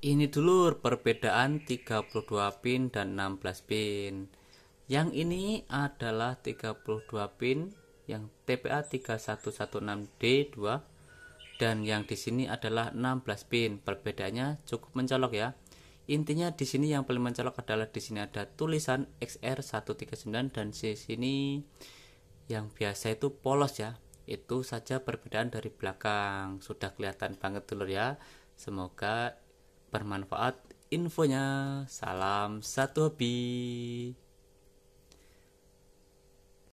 Ini dulu perbedaan 32 pin dan 16 pin. Yang ini adalah 32 pin yang TPA 3116D2 dan yang di sini adalah 16 pin. Perbedaannya cukup mencolok ya. Intinya di sini yang paling mencolok adalah di sini ada tulisan XR139 dan di sini yang biasa itu polos ya. Itu saja perbedaan dari belakang. Sudah kelihatan banget dulu ya. Semoga bermanfaat infonya. Salam satu hobi.